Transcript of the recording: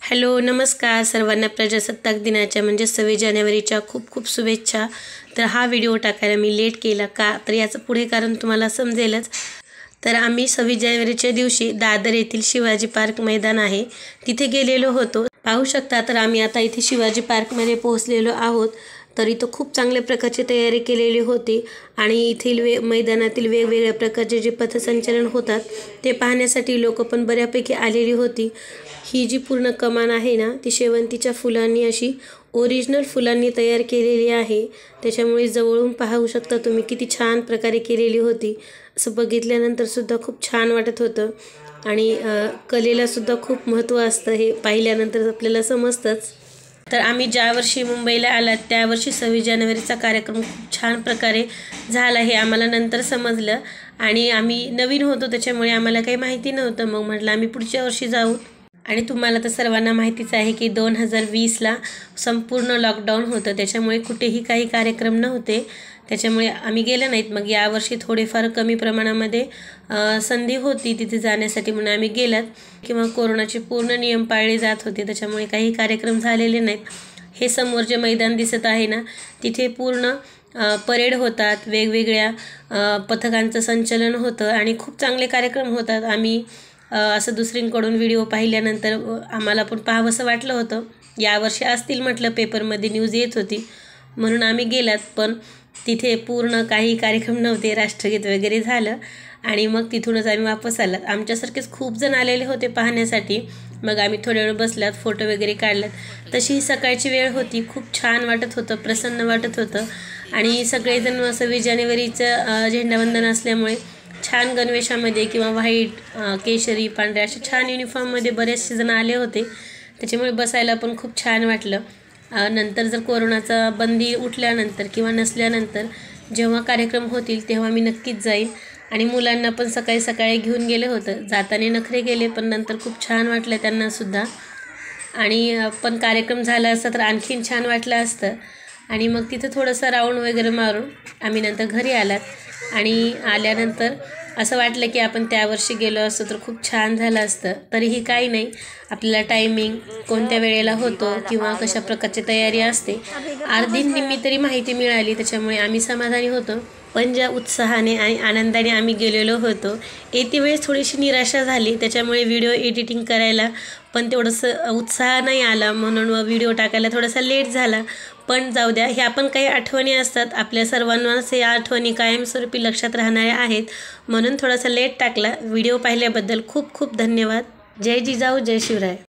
hello नमस्कार सर्वांना प्रजासत्ताक दिनाच्या म्हणजे सव्वीस जानेवारीच्या खूप खूप शुभेच्छा तर हा व्हिडिओ टाकायला मी लेट केला का तर याचं पुढे कारण तुम्हाला समजेलच तर आम्ही सव्वीस जानेवारीच्या दिवशी दादर येथील शिवाजी पार्क मैदान आहे तिथे गेलेलो होतो पाहू शकता तर आम्ही आता इथे शिवाजी पार्कमध्ये पोहोचलेलो आहोत तरी तो खूप चांगल्या प्रकारची तयारी केलेली होती आणि येथील वे मैदानातील वेगवेगळ्या प्रकारचे जे पथसंचलन होतात ते पाहण्यासाठी लोक पण बऱ्यापैकी आलेली होती ही जी पूर्ण कमान आहे ना ती शेवंतीच्या फुलांनी अशी ओरिजिनल फुलांनी तयार केलेली आहे त्याच्यामुळे जवळून पाहू शकता तुम्ही किती छान प्रकारे केलेली होती असं बघितल्यानंतरसुद्धा खूप छान वाटत होतं आणि कलेलासुद्धा खूप महत्त्व असतं हे पाहिल्यानंतर आपल्याला समजतंच तर आम्ही ज्या वर्षी मुंबईला आलात त्या वर्षी सव्वीस जानेवारीचा कार्यक्रम खूप छान प्रकारे झाला हे आम्हाला नंतर समजलं आणि आम्ही नवीन होतो त्याच्यामुळे आम्हाला काही माहिती नव्हतं मग म्हटलं आम्ही पुढच्या वर्षी जाऊ आणि तुम्हाला तर सर्वांना माहितीच आहे की दोन हजार वीसला संपूर्ण लॉकडाऊन होतं त्याच्यामुळे कुठेही काही कार्यक्रम नव्हते त्याच्यामुळे आम्ही गेले नाहीत मग यावर्षी थोडेफार कमी प्रमाणामध्ये संधी होती तिथे जाण्यासाठी म्हणून आम्ही गेलात किंवा कोरोनाचे पूर्ण नियम पाळले जात होते त्याच्यामुळे काही कार्यक्रम झालेले नाहीत हे समोर जे मैदान दिसत आहे ना तिथे पूर्ण परेड होतात वेगवेगळ्या पथकांचं संचलन होतं आणि खूप चांगले कार्यक्रम होतात आम्ही असं दुसरींकडून व्हिडिओ पाहिल्यानंतर आम्हाला पण पाहावंसं वाटलं होतं यावर्षी असतील म्हटलं पेपरमध्ये न्यूज येत होती म्हणून आम्ही गेलात पण तिथे पूर्ण काही कार्यक्रम नव्हते राष्ट्रगीत वगैरे झालं आणि मग तिथूनच आम्ही वापस आलात आमच्यासारखेच खूप जण आलेले होते पाहण्यासाठी मग आम्ही थोड्या वेळ बसलात फोटो वगैरे काढल्यात तशी ही सकाळची वेळ होती खूप छान वाटत होतं प्रसन्न वाटत होतं आणि सगळेजण असं वीस जानेवारीचं झेंडावंदन असल्यामुळे छान गणवेशामध्ये किंवा व्हाईट केशरी पांढऱ्या अशा छान युनिफॉर्ममध्ये बरेचसे जण आले होते त्याच्यामुळे बसायला पण खूप छान वाटलं नंतर जर कोरोनाचा बंदी उठल्यानंतर किंवा नसल्यानंतर जेव्हा कार्यक्रम होतील तेव्हा मी नक्कीच जाईन आणि मुलांना पण सकाळी सकाळी घेऊन गेले होतं जाताना नखरे गेले पण नंतर खूप छान वाटलं त्यांनासुद्धा आणि पण कार्यक्रम झाला असता तर आणखीन छान वाटलं असतं आणि मग तिथं थोडंसं राऊंड वगैरे मारून आम्ही नंतर घरी आलात आणि आल्यानंतर असं वाटलं की आपण त्या वर्षी गेलो असतो तर खूप छान झालं असतं तरीही काही नाही आपल्याला टायमिंग कोणत्या वेळेला होतो किंवा कशा प्रकारची तयारी असते अर्धी निम्मी तरी माहिती मिळाली त्याच्यामुळे आम्ही समाधानी होतो पण ज्या उत्साहाने आणि आनंदाने आम्ही गेलेलो होतो येते वेळेस थोडीशी निराशा झाली त्याच्यामुळे व्हिडिओ एडिटिंग करायला पण तेवढंसं उत्साह नाही आला म्हणून व व्हिडिओ टाकायला थोडासा लेट झाला पण जाऊ द्या ह्या पण काही आठवणी असतात आपल्या सर्वांनाच या आठवणी कायमस्वरूपी लक्षात राहणाऱ्या आहेत म्हणून थोडासा लेट टाकला व्हिडिओ पाहिल्याबद्दल खूप खूप धन्यवाद जय जिजाऊ जय शिवराय